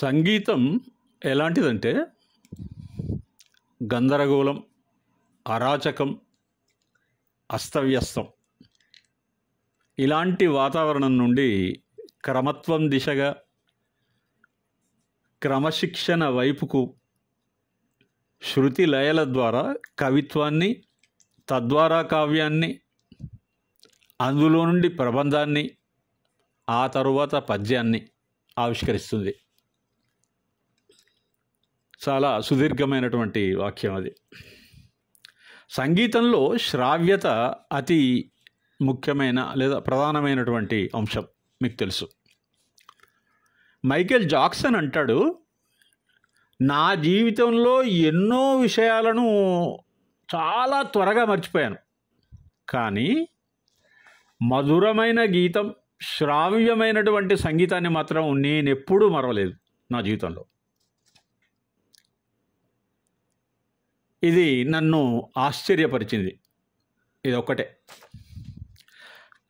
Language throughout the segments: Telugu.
సంగీతం ఎలాంటిదంటే గందరగోళం అరాచకం అస్తవ్యస్తం ఇలాంటి వాతావరణం నుండి క్రమత్వం దిశగా క్రమశిక్షణ వైపుకు శృతి లయల ద్వారా కవిత్వాన్ని తద్వారా కావ్యాన్ని అందులో నుండి ప్రబంధాన్ని ఆ తరువాత పద్యాన్ని ఆవిష్కరిస్తుంది చాలా సుదీర్ఘమైనటువంటి వాక్యం అది సంగీతంలో శ్రావ్యత అతి ముఖ్యమైన లేదా ప్రధానమైనటువంటి అంశం మీకు తెలుసు మైకేల్ జాక్సన్ అంటాడు నా జీవితంలో ఎన్నో విషయాలను చాలా త్వరగా మర్చిపోయాను కానీ మధురమైన గీతం శ్రావ్యమైనటువంటి సంగీతాన్ని మాత్రం నేనెప్పుడూ మరవలేదు నా జీవితంలో ఇది నన్ను ఆశ్చర్యపరిచింది ఇదొక్కటే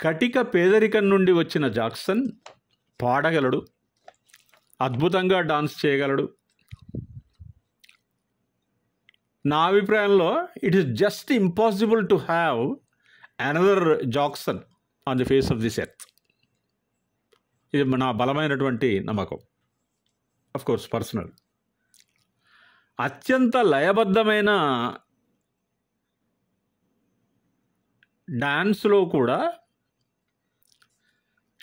కటిక పేదరికం నుండి వచ్చిన జాక్సన్ పాడగలడు అద్భుతంగా డాన్స్ చేయగలడు నా అభిప్రాయంలో it is just impossible to have another Jackson on the face of this earth ఇది నా బలమైనటువంటి నమ్మకం అఫ్ కోర్స్ పర్సనల్ అత్యంత లయబద్ధమైన డ్యాన్స్లో కూడా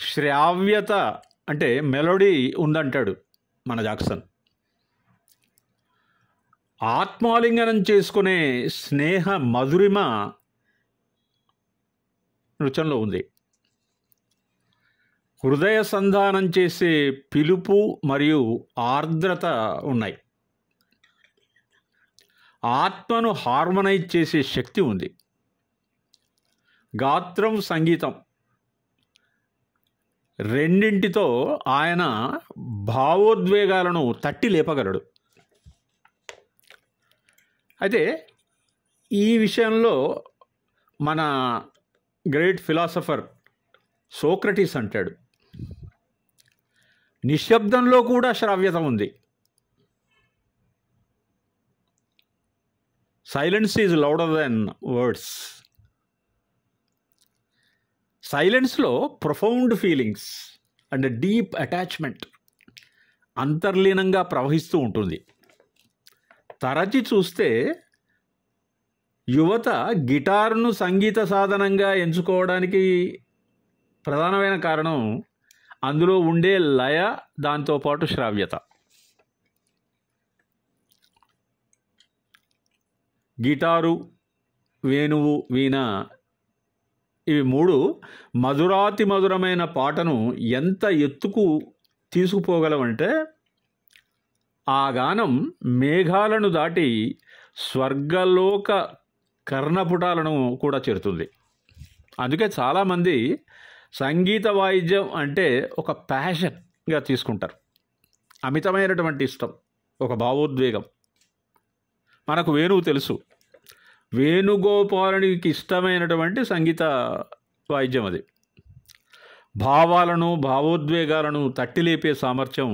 శ్రావ్యత అంటే మెలోడీ ఉందంటాడు మన జాక్సన్ ఆత్మాలింగనం చేసుకునే స్నేహ మధురిమ నృత్యంలో ఉంది హృదయ సంధానం చేసే పిలుపు మరియు ఆర్ద్రత ఉన్నాయి ఆత్మను హార్మనైజ్ చేసే శక్తి ఉంది గాత్రం సంగీతం రెండింటితో ఆయన భావోద్వేగాలను తట్టి లేపగలడు అయితే ఈ విషయంలో మన గ్రేట్ ఫిలాసఫర్ సోక్రటీస్ అంటాడు నిశ్శబ్దంలో కూడా శ్రావ్యత ఉంది silence is louder then words సైలెన్స్లో profound feelings and deep attachment అంతర్లీనంగా ప్రవహిస్తూ ఉంటుంది తరచి చూస్తే యువత గిటార్ను సంగీత సాధనంగా ఎంచుకోవడానికి ప్రధానమైన కారణం అందులో ఉండే లయ దాంతోపాటు శ్రావ్యత గిటారు వేణువు వీణ ఇవి మూడు మధురాతి మధురమైన పాటను ఎంత ఎత్తుకు తీసుకుపోగలవంటే ఆ గానం మేఘాలను దాటి స్వర్గలోక కర్ణపుటాలను కూడా చేరుతుంది అందుకే చాలామంది సంగీత వాయిద్యం అంటే ఒక ప్యాషన్గా తీసుకుంటారు అమితమైనటువంటి ఇష్టం ఒక భావోద్వేగం మనకు వేణువు తెలుసు వేణుగోపాలునికి ఇష్టమైనటువంటి సంగీత వాయిద్యం అది భావాలను భావోద్వేగాలను తట్టిలేపే సామర్థ్యం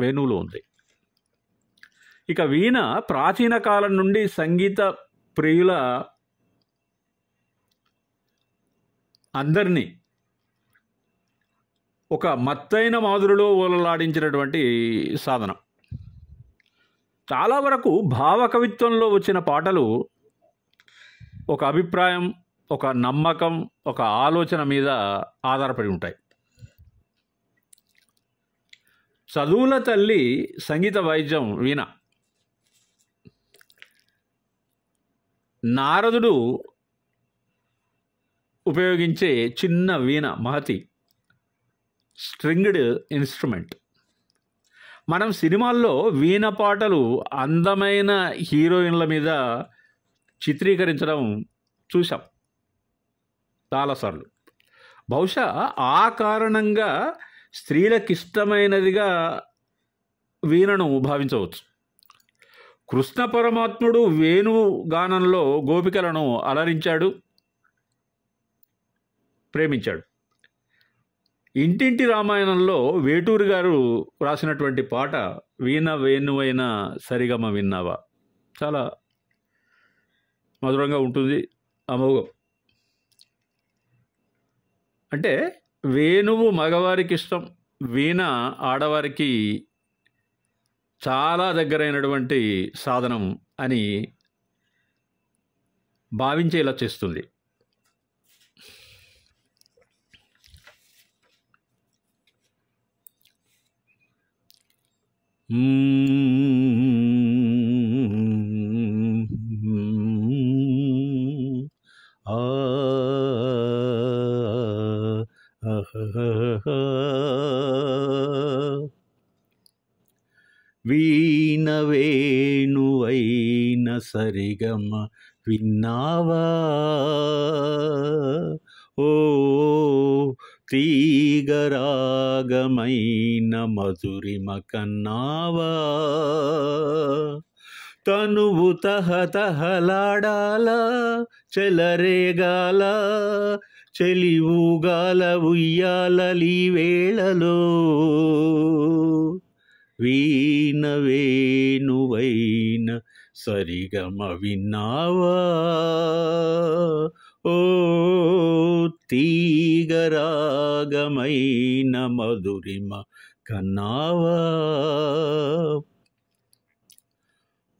వేణువులో ఉంది ఇక వీణ ప్రాచీన కాలం నుండి సంగీత ప్రియుల అందరినీ ఒక మత్తైన మాధురిలో ఓలలాడించినటువంటి సాధనం చాలా వరకు భావ కవిత్వంలో వచ్చిన పాటలు ఒక అభిప్రాయం ఒక నమ్మకం ఒక ఆలోచన మీద ఆధారపడి ఉంటాయి చదువుల తల్లి సంగీత వైద్యం వీణ నారదుడు ఉపయోగించే చిన్న వీణ మహతి స్ట్రింగ్డ్ ఇన్స్ట్రుమెంట్ మనం సినిమాల్లో వీణ పాటలు అందమైన హీరోయిన్ల మీద చిత్రీకరించడం చూశాం చాలాసార్లు బహుశా ఆ కారణంగా స్త్రీలకు ఇష్టమైనదిగా వీణను భావించవచ్చు కృష్ణ పరమాత్ముడు వేణు గానంలో గోపికలను అలరించాడు ప్రేమించాడు ఇంటింటి రామాయణంలో వేటూరు గారు రాసినటువంటి పాట వీణ వేణువైన సరిగమ విన్నావా చాలా మధురంగా ఉంటుంది అమోఘం అంటే వేణువు మగవారికి ఇష్టం వీణ ఆడవారికి చాలా దగ్గరైనటువంటి సాధనం అని భావించేలా చేస్తుంది Mmm. hmm ವೀನ ವೇಣು ವೈನ ಸರಿಗಮ ಓ ತೀಗರಾಗಮೈನ ಮಧುರಿಮ ಕನ್ನಾವ తనువు తహతహలాడాల చెలరేగాల చెలివుగాల ఉయ్యాలలి వేళలో వీణవేణువైన సరిగమ విన్నావా ఓ తీగరాగమైన మధురిమ కన్నావా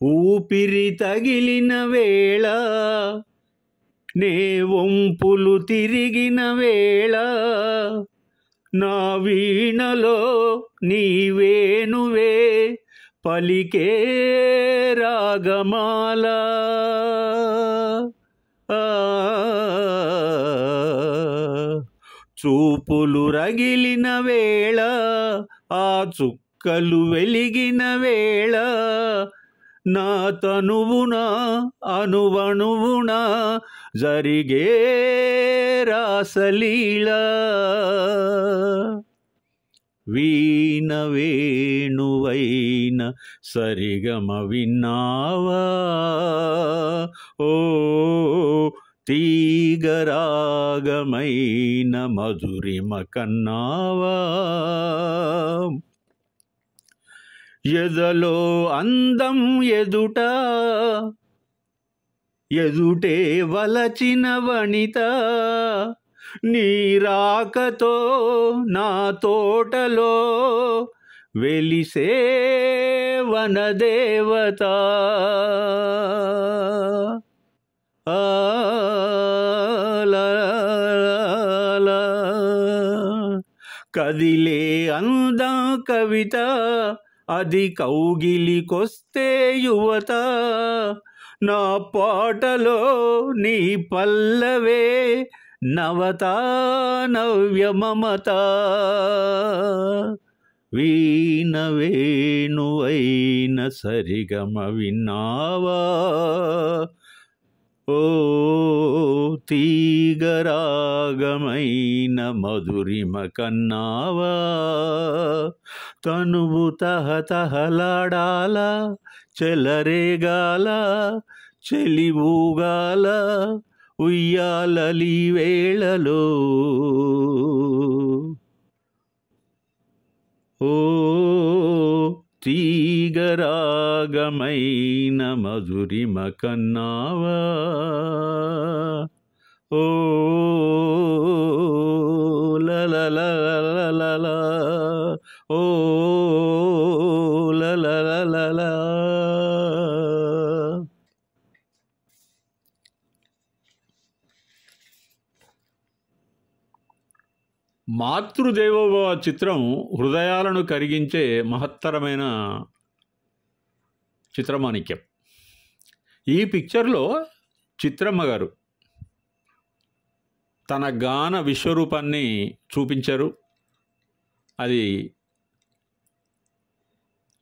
ఊపిరి తగిలిన వేళ నే వంపులు తిరిగిన వేళ నా వీణలో నీ వేణువే పలికే రాగమాల చూపులు రగిలిన వేళ ఆ చుక్కలు వెలిగిన వేళ నా తనువున అనువణువున జరిగే రాసలీల వీణ వేణువైన సరిగమ విన్నావా ఓ తీగరాగమైన మధురిమ కన్నావా ఎదలో అందం ఎదుట ఎదుటే వలచిన వనిత నీరాకతో నా తోటలో వెలిసే వనదేవత కదిలే అంద కవిత అది కౌగిలికొస్తే యువత నా పాటలో నీ పల్లవే నవత నవ్యమమత వేణువైన సరిగమ విన్నావా ఓ తీగరాగమైన మధురిమ కన్నావా తనువు తహతహలాడాల చెలరేగాల చెలివూగాల ఉయ్యాలలి వేళలో ఓ తీగరాగమైన మధురి కన్నావా ఓ la ఓ మాతృదేవోభవ చిత్రం హృదయాలను కరిగించే మహత్తరమైన చిత్రమాణిక్యం ఈ పిక్చర్లో చిత్రమ్మ గారు తన గాన విశ్వరూపాన్ని చూపించారు అది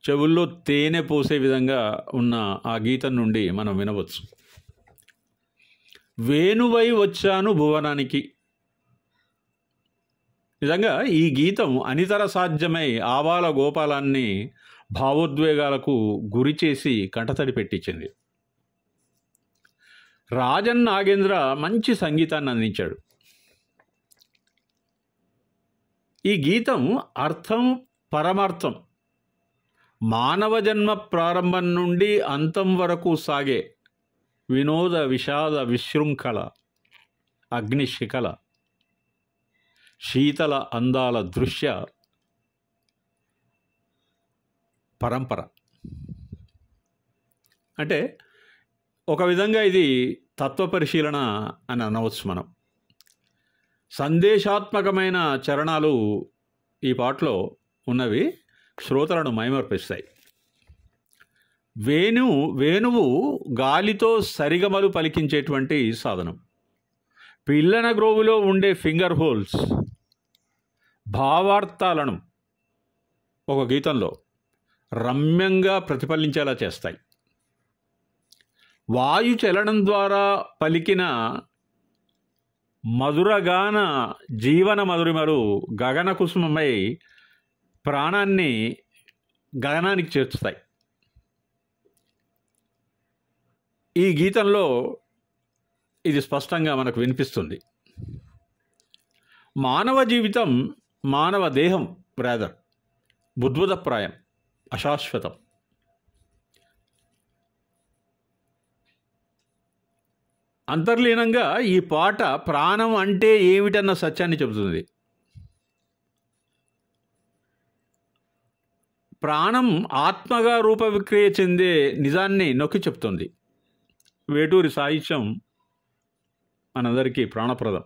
చెవుల్లో తేనె పోసే విధంగా ఉన్న ఆ గీతం నుండి మనం వినవచ్చు వేణువై వచ్చాను భువనానికి నిజంగా ఈ గీతం అనితర సాధ్యమై ఆవాల గోపాలాన్ని భావోద్వేగాలకు గురి చేసి కంటతడి పెట్టించింది రాజన్ నాగేంద్ర మంచి సంగీతాన్ని అందించాడు ఈ గీతం అర్థం పరమార్థం మానవ జన్మ ప్రారంభం నుండి అంతం వరకు సాగే వినోద విషాద విశృంఖల అగ్నిశిఖల శీతల అందాల దృశ్య పరంపర అంటే ఒక విధంగా ఇది తత్వ పరిశీలన అని అనవచ్చు మనం సందేశాత్మకమైన చరణాలు ఈ పాటలో ఉన్నవి శ్రోతలను మైమర్పిస్తాయి వేణు వేణువు గాలితో సరిగమలు పలికించేటువంటి సాధనం పిల్లన గ్రోవులో ఉండే ఫింగర్ హోల్స్ భావార్థాలను ఒక గీతంలో రమ్యంగా ప్రతిఫలించేలా చేస్తాయి వాయు చలనం ద్వారా పలికిన మధురగాన జీవన మధురిమలు గగన కుసుమమై ప్రాణాన్ని గగనానికి చేర్చుతాయి ఈ గీతంలో ఇది స్పష్టంగా మనకు వినిపిస్తుంది మానవ జీవితం మానవ దేహం బ్రాదర్ బుద్భుతప్రాయం అశాశ్వతం అంతర్లీనంగా ఈ పాట ప్రాణం అంటే ఏమిటన్న సత్యాన్ని చెబుతుంది ప్రాణం ఆత్మగా రూపవిక్రియ చెందే నిజాన్ని నొక్కి చెప్తుంది వేటూరి సాహిత్యం మనందరికీ ప్రాణప్రదం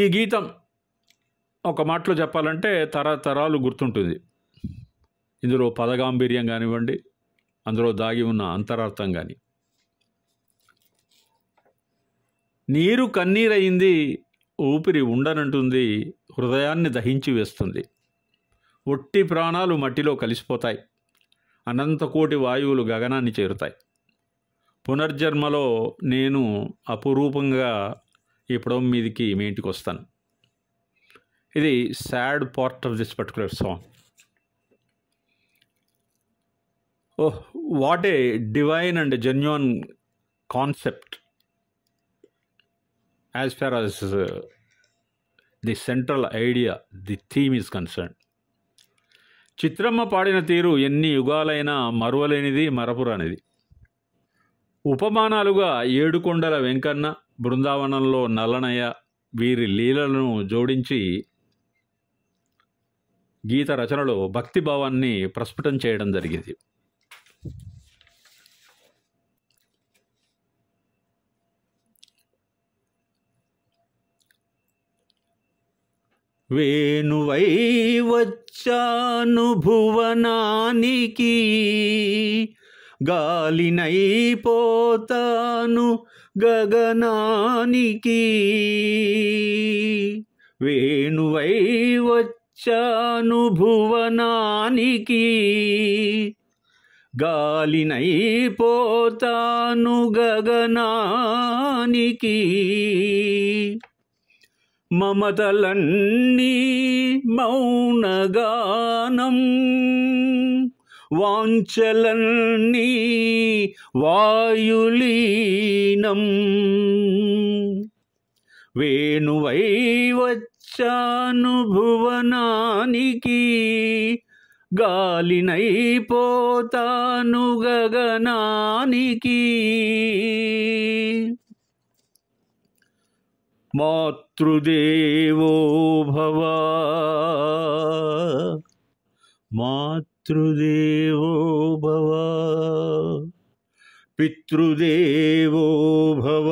ఈ గీతం ఒక మాటలో చెప్పాలంటే తరతరాలు గుర్తుంటుంది ఇందులో పదగాంభీర్యం కానివ్వండి అందులో దాగి ఉన్న అంతరార్థం కానీ నీరు కన్నీరయింది ఊపిరి ఉండనంటుంది హృదయాన్ని దహించి వేస్తుంది ఒట్టి ప్రాణాలు మట్టిలో కలిసిపోతాయి అనంతకోటి వాయువులు గగనాన్ని చేరుతాయి పునర్జన్మలో నేను అపురూపంగా ఈ మీదికి మీ ఇంటికి వస్తాను ఇది sad part of this particular song oh what a divine and genuine concept as far as the central idea the theme is concern చిత్రమ్మ పాడిన తీరు ఎన్ని యుగాలైనా మరువలేనిది మరపురానిది ఉపమానాలుగా ఏడుకొండల వెంకన్న బృందావనంలో నల్లనయ్య వీరి లీలలను జోడించి గీత రచనలో భక్తిభావాన్ని ప్రస్ఫుటం చేయడం జరిగింది వేణువై వచ్చాను భువనానికి గాలినైపోతాను గగనానికి వేణువై వచ్చాను భువనానికి గాలినైపోతాను గగనానికి మమతలన్నీ మౌనగానం వాంఛలన్నీ వాయులీనం వేణువై వచ్చాను భువనానికి గాలినైపోతాను గగనానికి మోత్ पितृदेवो भव मातृदेवो भव पितृदेवो भव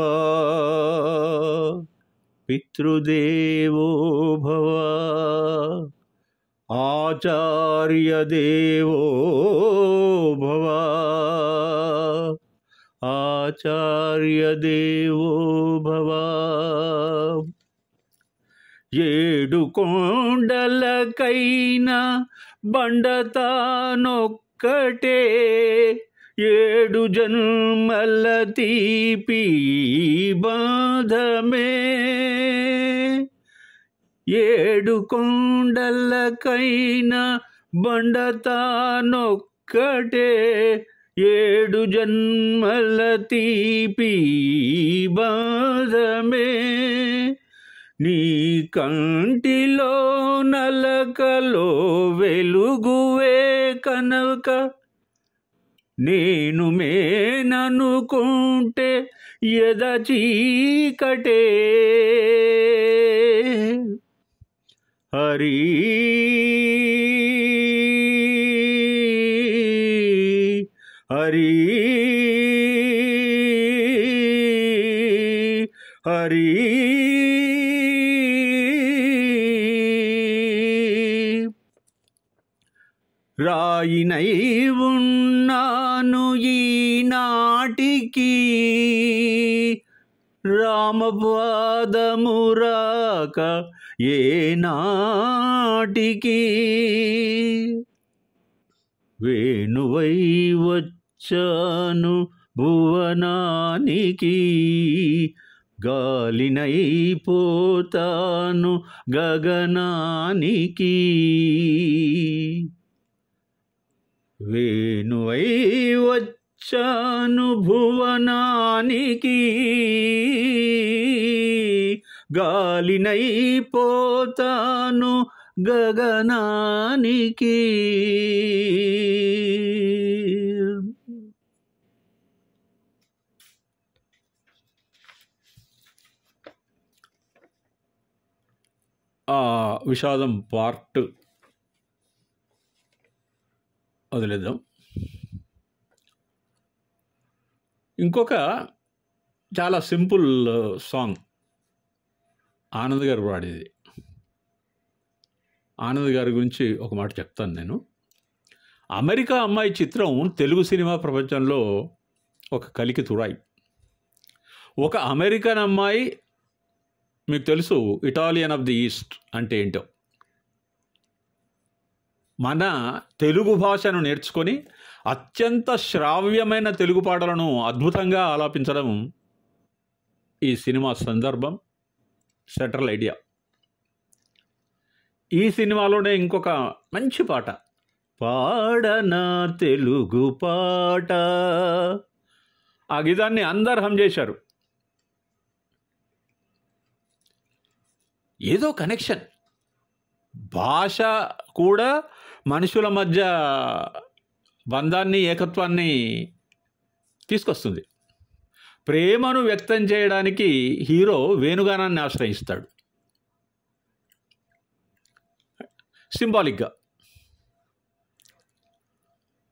पितृदेवो भव आचार्यदेवो भव देवो भव ఏడు కొండలకైనా బండతానొక్కటే ఏడు జన్మల తీపి బాధమే ఏడు కొండలకైనా బండతానొక్కటే ఏడు జన్మల తీపి బాధమే నీ కంటిలో నలకలో వెలుగువే కనుక నేను మేననుకుంటే ఎద చీకటే హరీ ఆయనై ఉన్నాను ఈనాటికి రామపాదమురాక నాటికి వేణువై వచ్చాను భువనానికి గాలినైపోతాను గగనానికి వేణువై వచ్చాను భువనానికి గాలినైపోతాను గగనానికి ఆ విషాదం పార్ట్ వదిలేద్దాం ఇంకొక చాలా సింపుల్ సాంగ్ ఆనంద్ గారు పాడేది ఆనంద్ గారి గురించి ఒక మాట చెప్తాను నేను అమెరికా అమ్మాయి చిత్రం తెలుగు సినిమా ప్రపంచంలో ఒక కలికి తురాయి ఒక అమెరికన్ అమ్మాయి మీకు తెలుసు ఇటాలియన్ ఆఫ్ ది ఈస్ట్ అంటే ఏంటో మన తెలుగు భాషను నేర్చుకొని అత్యంత శ్రావ్యమైన తెలుగు పాటలను అద్భుతంగా ఆలాపించడం ఈ సినిమా సందర్భం సెంట్రల్ ఐడియా ఈ సినిమాలోనే ఇంకొక మంచి పాట పాడనా తెలుగు పాట ఆ గీతాన్ని అందరు హమ్ చేశారు ఏదో కనెక్షన్ భాష కూడా మనుషుల మధ్య బంధాన్ని ఏకత్వాన్ని తీసుకొస్తుంది ప్రేమను వ్యక్తం చేయడానికి హీరో వేణుగానాన్ని ఆశ్రయిస్తాడు సింబాలిక్గా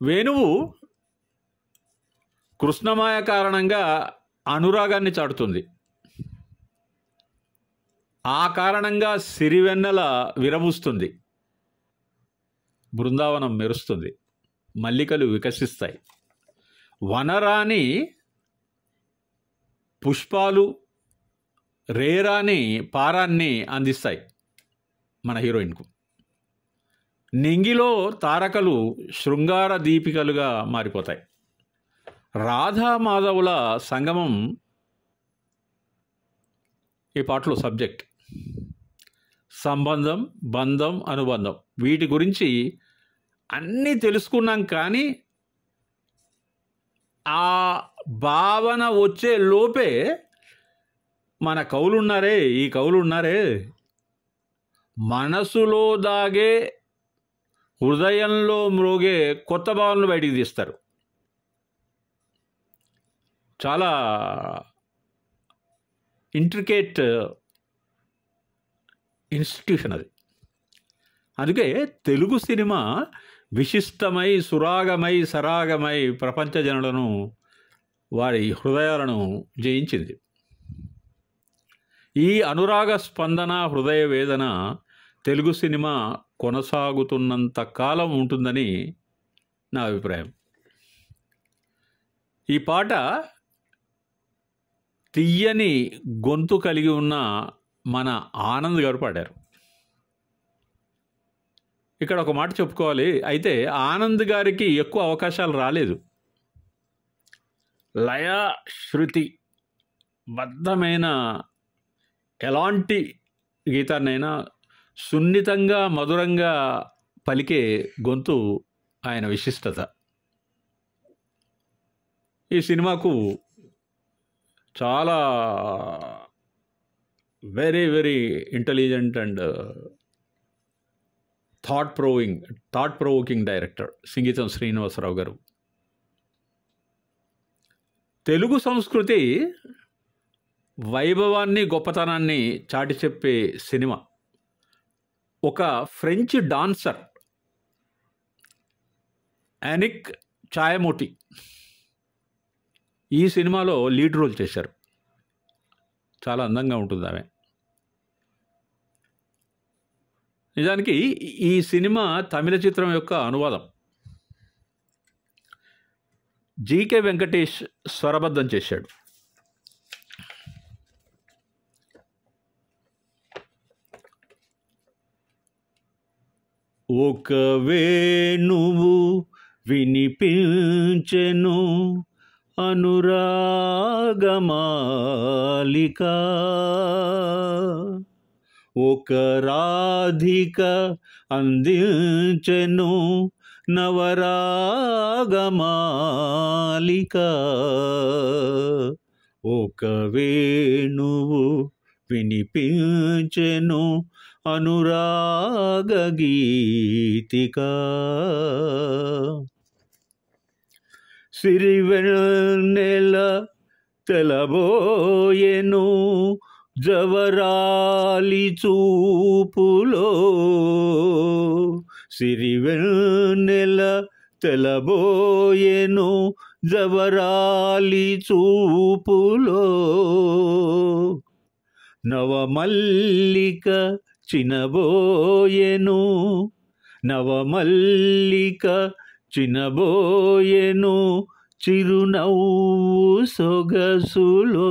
వేణువు కృష్ణమాయ కారణంగా అనురాగాన్ని చాటుతుంది ఆ కారణంగా సిరివెన్నెల విరబుస్తుంది బృందావనం మెరుస్తుంది మల్లికలు వికసిస్తాయి వనరాని పుష్పాలు రేరాని పారాన్ని అందిస్తాయి మన హీరోయిన్కు నింగిలో తారకలు శృంగార దీపికలుగా మారిపోతాయి రాధామాధవుల సంగమం ఈ పాటలో సబ్జెక్ట్ సంబంధం బంధం అనుబంధం వీటి గురించి అన్నీ తెలుసుకున్నాం కానీ ఆ భావన వచ్చే లోపే మన కవులున్నారే ఈ కవులున్నారే మనసులో దాగే హృదయంలో మ్రోగే కొత్త భావనలు బయటికి తీస్తారు చాలా ఇంట్రికేట్ ఇన్స్టిట్యూషన్ అది అందుకే తెలుగు సినిమా విశిష్టమై సురాగమై సరాగమై ప్రపంచ జనులను వారి హృదయాలను జయించింది ఈ అనురాగ స్పందన హృదయ వేదన తెలుగు సినిమా కొనసాగుతున్నంత కాలం ఉంటుందని నా అభిప్రాయం ఈ పాట తీయని గొంతు కలిగి ఉన్న మన ఆనంద్ గారు పాడారు ఇక్కడ ఒక మాట చెప్పుకోవాలి అయితే ఆనంద్ గారికి ఎక్కువ అవకాశాలు రాలేదు లయ శృతి బద్ధమైన ఎలాంటి గీతాన్నైనా సున్నితంగా మధురంగా పలికే గొంతు ఆయన విశిష్టత ఈ సినిమాకు చాలా very very intelligent and thought proving thought provoking director Singeetam Srinivasa Rao గారు తెలుగు సంస్కృతి వైభవాన్ని గొప్పతనాన్ని చాటి చెప్పే సినిమా ఒక ఫ్రెంచ్ డాన్సర్ యానిక్ ఛాయమోటి ఈ సినిమాలో లీడ్ రోల్ చేశారు చాలా అందంగా ఉంటుంది ఆమె నిజానికి ఈ సినిమా తమిళ చిత్రం యొక్క అనువాదం జీకే వెంకటేష్ స్వరబద్ధం చేశాడు ఒక నువ్వు వినిపించెను అనురాగమాలిక ఒక రాధిక అందించెను నవరాగమాలిక ఒక వేణువు వినిపించెను అనురాగ గీతిక సిరివెల్ నెల తెలబోయెను జవరాలి చూపులో సిరివెన్నెల తెలబోయేను జవరాలి చూపులో నవమల్లిక చినబోయెను నవమల్లిక చినబోయెను చిరునవ్వు సొగసులో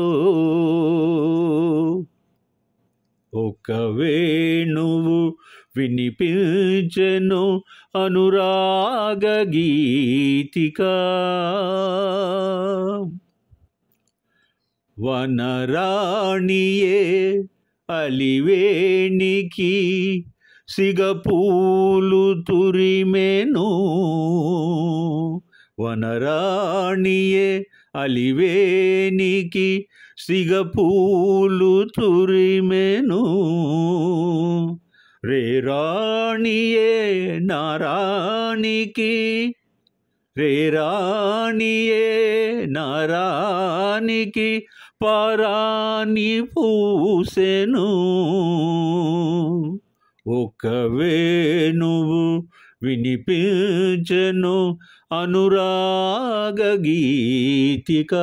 ఒక వేణువు వినిపించెను అనురాగ గీతిక వనరాణియే అలివేణికి సిగపూలు తురిమెను వనరాణియే అలివేనికి సిగపూలు తురిమెను రే రాణియే నారాణికి రే రాణియే నారానికి పరాణి పూసెను ఒకవే నువ్వు వినిపించను అనురాగ గీతిక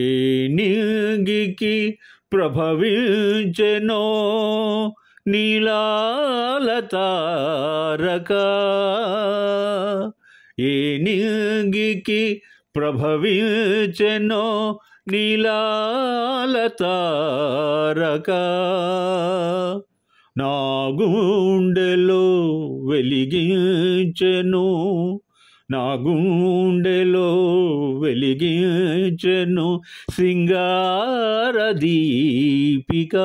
ఏ నిగికి ప్రభవించెనో నీలాలతారక ఏ నిగికి ప్రభవించెనో నీలాలతారక నా గుండెలో వెలిగించెను నా గుండెలో వెలిగించెను సింగార దీపిక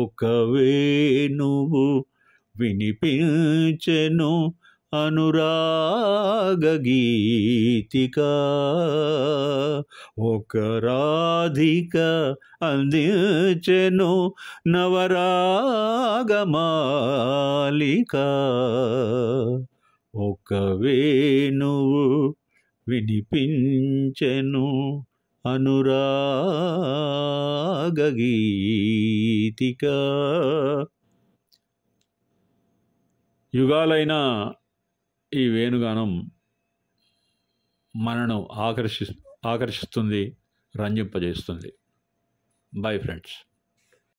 ఒకవే నువ్వు వినిపించెను అనురాగగీతిక ఒక రాధిక అందించెను నవరాగమాలిక ఒక వేణువు వినిపించెను అనురాగగీతిక యుగాలైన ఈ వేణుగానం మనను ఆకర్షి ఆకర్షిస్తుంది రంజింపజేస్తుంది బాయ్ ఫ్రెండ్స్